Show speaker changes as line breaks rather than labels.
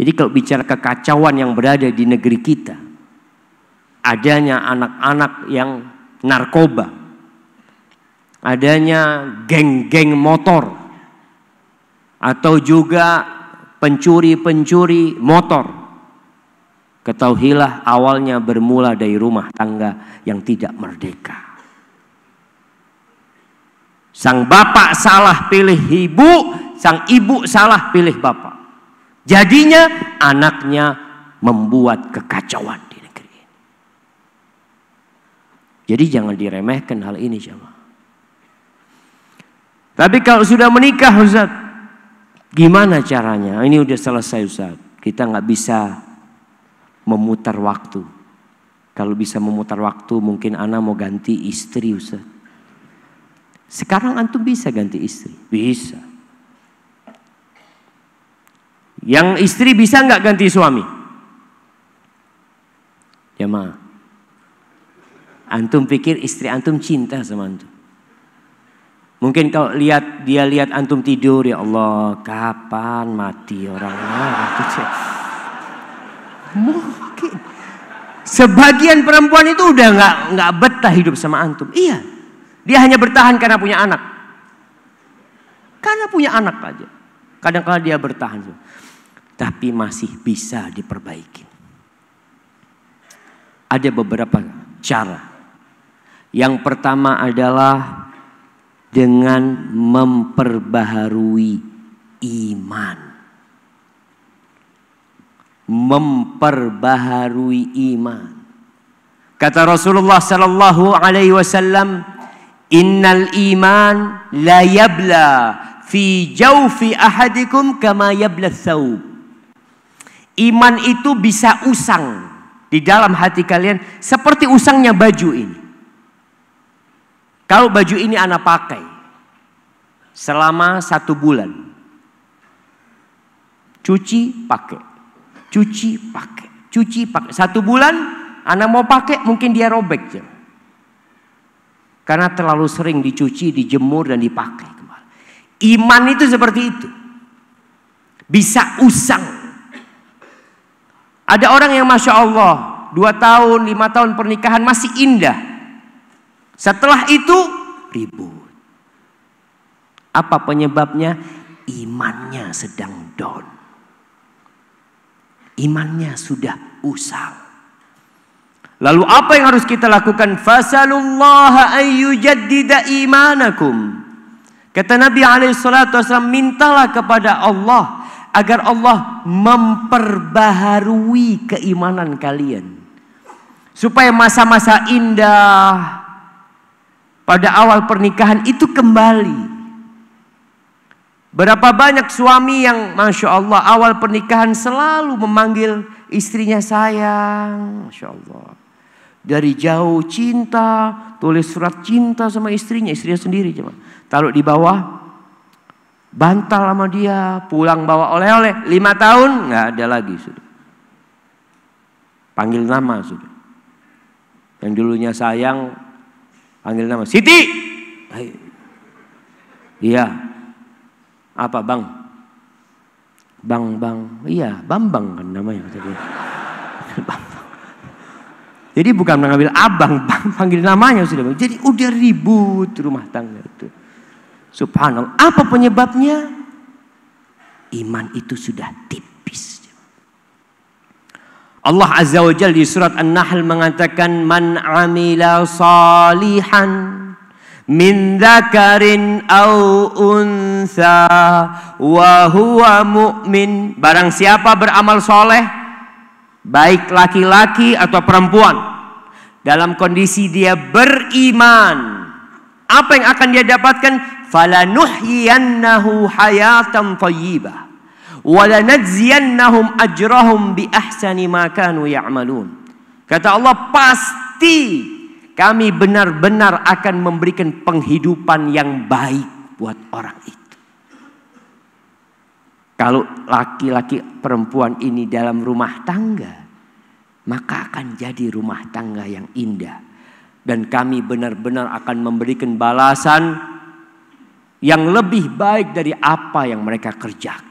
Jadi kalau bicara kekacauan yang berada di negeri kita, adanya anak-anak yang narkoba, adanya geng-geng motor, atau juga pencuri-pencuri motor. Ketahuilah awalnya bermula dari rumah tangga yang tidak merdeka. Sang bapak salah pilih ibu, sang ibu salah pilih bapak. Jadinya anaknya membuat kekacauan di negeri ini. Jadi jangan diremehkan hal ini jemaah. Tapi kalau sudah menikah Ustaz, gimana caranya? Ini udah selesai Ustaz. Kita nggak bisa memutar waktu. Kalau bisa memutar waktu mungkin Ana mau ganti istri Ustaz. Sekarang antum bisa ganti istri? Bisa. Yang istri bisa nggak ganti suami? Ya ma. Antum pikir istri antum cinta sama antum. Mungkin kalau lihat dia lihat antum tidur ya Allah kapan mati orangnya ah, Mungkin sebagian perempuan itu udah nggak nggak betah hidup sama antum. Iya, dia hanya bertahan karena punya anak. Karena punya anak aja. Kadang-kadang dia bertahan tapi masih bisa diperbaiki. Ada beberapa cara. Yang pertama adalah dengan memperbaharui iman. Memperbaharui iman. Kata Rasulullah sallallahu alaihi wasallam, "Innal iman la yabla fi jawfi ahadikum kama yabla thawb." Iman itu bisa usang di dalam hati kalian seperti usangnya baju ini. Kalau baju ini anak pakai selama satu bulan, cuci pakai, cuci pakai, cuci pakai. Satu bulan anak mau pakai mungkin dia robek ya. Karena terlalu sering dicuci, dijemur dan dipakai. Iman itu seperti itu. Bisa usang ada orang yang masya Allah dua tahun lima tahun pernikahan masih indah. Setelah itu ribut. Apa penyebabnya? Imannya sedang down. Imannya sudah usang. Lalu apa yang harus kita lakukan? Fasalullah ayyujaddida imanakum. Kata Nabi alaihi salatu wasallam, mintalah kepada Allah agar Allah memperbaharui keimanan kalian. Supaya masa-masa indah pada awal pernikahan itu kembali. Berapa banyak suami yang Masya Allah awal pernikahan selalu memanggil istrinya sayang. Masya Allah. Dari jauh cinta, tulis surat cinta sama istrinya, istrinya sendiri. cuma. Taruh di bawah bantal sama dia, pulang bawa oleh-oleh, lima tahun nggak ada lagi sudah. Panggil nama sudah. Yang dulunya sayang, panggil nama Siti. Iya. Apa bang? Bang, bang. Iya, Bambang kan namanya kata dia. Jadi bukan mengambil abang, bang, panggil namanya sudah. Jadi udah ribut rumah tangga itu. Subhanallah. Apa penyebabnya? Iman itu sudah tipis. Allah Azza wa Jalla di surat An-Nahl mengatakan man amila salihan min dzakarin au unsa wa huwa mu'min barang siapa beramal soleh baik laki-laki atau perempuan dalam kondisi dia beriman apa yang akan dia dapatkan falanuhyiyannahu hayatan thayyibah walanajziyannahum ajrahum bi ahsani ma kanu Kata Allah pasti kami benar-benar akan memberikan penghidupan yang baik buat orang itu. Kalau laki-laki perempuan ini dalam rumah tangga, maka akan jadi rumah tangga yang indah. Dan kami benar-benar akan memberikan balasan yang lebih baik dari apa yang mereka kerjakan.